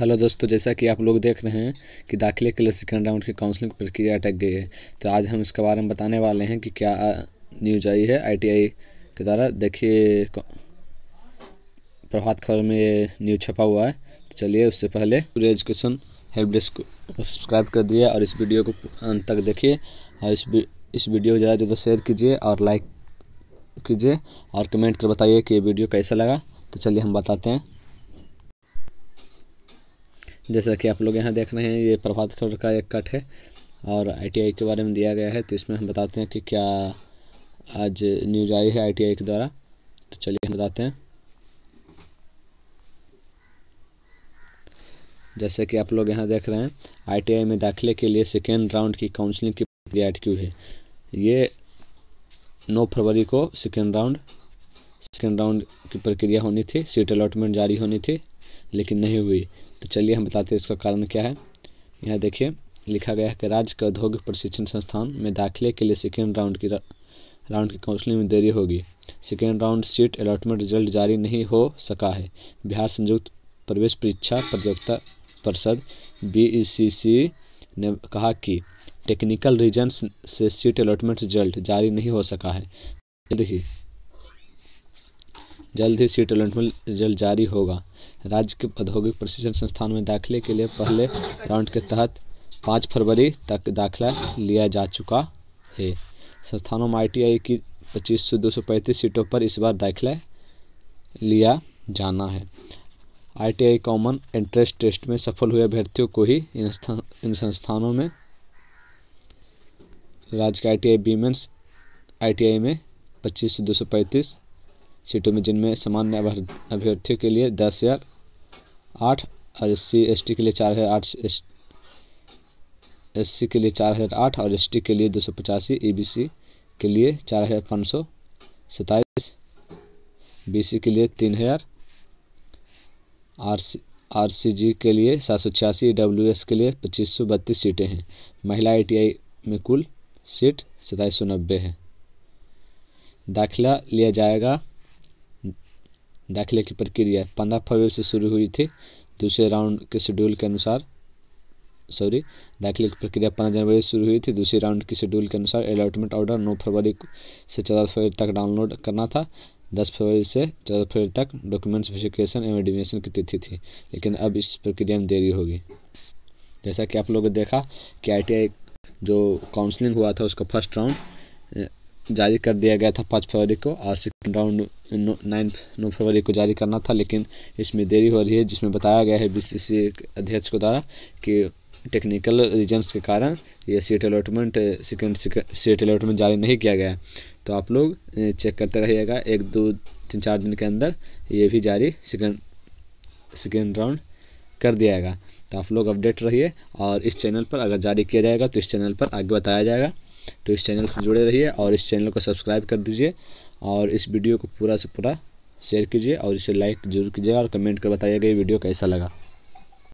hello दोस्तों जैसा कि आप लोग देख रहे हैं कि दाखिले के लिए सेकेंड राउंड की काउंसलिंग प्रक्रिया अटक गई है तो आज हम इसके बारे में बताने वाले हैं कि क्या न्यूज आई है आईटीआई के द्वारा देखिए प्रभात खबर में ये न्यूज छपा हुआ है तो चलिए उससे पहले पूरे एजुकेशन हेल्प डेस्क को सब्सक्राइब कर दिए और इस वीडियो को अंत तक देखिए और इस इस वीडियो को ज़्यादा ज़्यादा शेयर कीजिए और लाइक कीजिए और कमेंट कर बताइए कि ये वीडियो कैसा लगा तो चलिए हम बताते हैं जैसा कि आप लोग यहाँ देख रहे हैं ये प्रभात खबर का एक कट है और आईटीआई के बारे में दिया गया है तो इसमें हम बताते हैं कि क्या आज न्यूज आई है आईटीआई के द्वारा तो चलिए हम बताते हैं जैसे कि आप लोग यहाँ देख रहे हैं आईटीआई में दाखिले के लिए सेकेंड राउंड की काउंसलिंग की प्रक्रिया क्यों है ये नौ फरवरी को सेकेंड राउंड सेकेंड राउंड की प्रक्रिया होनी थी सीट अलॉटमेंट जारी होनी थी लेकिन नहीं हुई तो चलिए हम बताते हैं इसका कारण क्या है यहाँ देखिए लिखा गया है कि राज्य के औद्योगिक प्रशिक्षण संस्थान में दाखिले के लिए सेकेंड राउंड की राउंड की काउंसलिंग में देरी होगी second round seat allotment result जारी नहीं हो सका है बिहार संयुक्त प्रवेश परीक्षा प्रतियोगिता परिषद बी e ने कहा कि टेक्निकल रीजन से सीट अलॉटमेंट रिजल्ट जारी नहीं हो सका है जल्द ही जल्द ही सीट अलॉटमेंट रिजल्ट जारी होगा राज्य के औद्योगिक प्रशिक्षण संस्थान में दाखिले के लिए पहले राउंड के तहत पाँच फरवरी तक दाखिला लिया जा चुका है संस्थानों में आई की पच्चीस सौ दो सौ पैंतीस सीटों पर इस बार दाखिला लिया जाना है आईटीआई कॉमन एंट्रेंस टेस्ट में सफल हुए अभ्यर्थियों को ही इन संस्थानों में राज्य के आई टी आई वीमेंस आई में पच्चीस सौ दो सौ पैंतीस सीटों में जिनमें सामान्य अभ्यर्थियों के लिए दस हज़ार आठ और एस सी के लिए चार हज़ार आठ एस सी के लिए चार हज़ार आठ और एस के लिए दो सौ पचासी ए बी सी के लिए चार हज़ार पाँच सौ सताईस बी सी के लिए तीन हज़ार आर सी आर सी जी के लिए सात सौ छियासी डब्ल्यू एस के लिए पच्चीस सौ बत्तीस सीटें हैं महिला आई टी आई में कुल सीट सताईस सौ नब्बे है दाखिला लिया जाएगा दाखिले की प्रक्रिया पंद्रह फरवरी से शुरू हुई थी दूसरे राउंड के शेड्यूल के अनुसार सॉरी दाखिले की प्रक्रिया पंद्रह जनवरी से शुरू हुई थी दूसरे राउंड के शेड्यूल के अनुसार अलॉटमेंट ऑर्डर नौ फरवरी से चौदह फरवरी तक डाउनलोड करना था दस फरवरी से चौदह फरवरी तक डॉक्यूमेंट्स वेरिफिकेशन एवं एडमिशन की तिथि थी लेकिन अब इस प्रक्रिया में देरी होगी जैसा कि आप लोगों ने देखा कि आई जो काउंसलिंग हुआ था उसका फर्स्ट राउंड जारी कर दिया गया था पाँच फरवरी को और सेकेंड राउंड नाइन्थ नौ फरवरी को जारी करना था लेकिन इसमें देरी हो रही है जिसमें बताया गया है सी अध्यक्ष को द्वारा कि टेक्निकल रीजन्स के कारण ये seat allotment second seat allotment जारी नहीं किया गया तो आप लोग चेक करते रहिएगा एक दो तीन चार दिन के अंदर ये भी जारी सेकेंड सेकेंड राउंड कर दिया जाएगा तो आप लोग अपडेट रहिए और इस चैनल पर अगर जारी किया जाएगा तो इस चैनल पर आगे बताया जाएगा तो इस चैनल से जुड़े रहिए और इस चैनल को सब्सक्राइब कर दीजिए और इस वीडियो को पूरा से पूरा शेयर कीजिए और इसे लाइक जरूर कीजिएगा और कमेंट कर बताइएगा ये वीडियो कैसा लगा